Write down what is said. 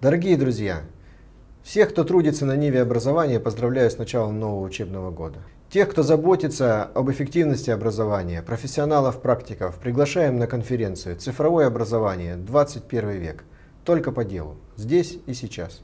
Дорогие друзья, всех, кто трудится на Ниве образования, поздравляю с началом нового учебного года. Тех, кто заботится об эффективности образования, профессионалов-практиков, приглашаем на конференцию «Цифровое образование. 21 век». Только по делу. Здесь и сейчас.